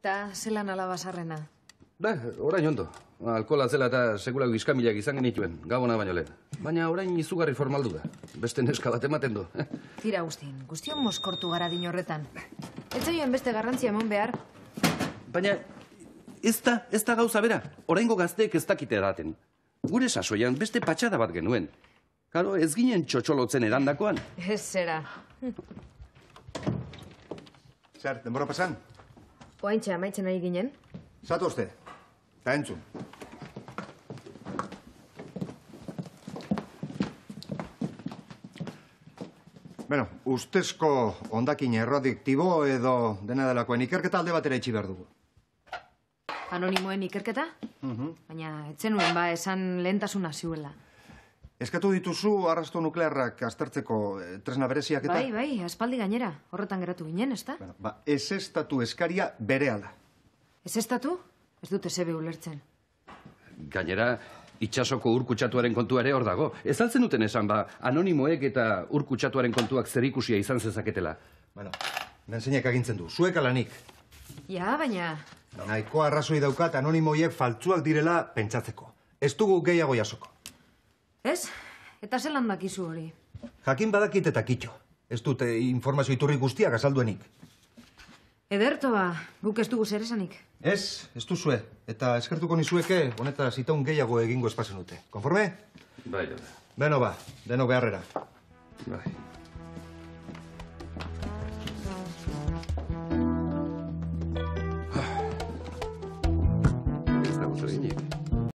Eta zelan alabazarrena? Da, ba, orain ondo. Ba, Alkola zela eta segura gizkamilak izan genituen, gabona baino lehen. Baina orain izugarri formaldu da. Beste neska bat ematen du. Tira, Agustin, guztion mozkortu gara din horretan. Ez zailuen beste garrantzia eman behar. Baina ez da, ez da gauza bera. Orain gazteek ez dakite daten. Gure sasoian beste patxada bat genuen. Karo, ez ginen txotxolotzen edandakoan. Ez zera. Zer, denbora pasan? Poaintxe, amaitzen ari ginen. Zatu uste, eta entzun. Beno, ustezko ondakin erradiktibo edo dena delakoen ikerketa alde batera itxi behar dugu. Anonimoen ikerketa? Mhm. Baina, etzen nuen ba, esan lehentasuna ziuela. Eskatu dituzu arrasto nuklearrak aztertzeko eh, tresna bereziak eta... Bai, bai, aspaldi gainera, horretan geratu ginen, ezta? Bueno, ba, ez estatu eskaria bere ala. Ez Ez dute zebe ulertzen. Gainera, itxasoko urkutsatuaren kontua ere hor dago. Ez altzen duten esan, ba, anonimoek eta urkutsatuaren kontuak zerikusia izan zezaketela. Bueno, nensinek agintzen du, zuek alanik. Ja, baina... Nahiko arrazoi daukat anonimoiek faltzuak direla pentsatzeko. Ez dugu gehiago jasoko. Ez? Eta zelan dakizu hori? Jakin badakit eta kitxo. Ez dute informazio iturri guztiak azalduenik. Ederto ba, guk ez dugu zer esanik. Ez, ez duzue. Eta eskertuko nizueke, honeta zitaun gehiago egingo espazen dute. Konforme? Bai, jode. Bai. Beno ba, deno beharrera. Bai.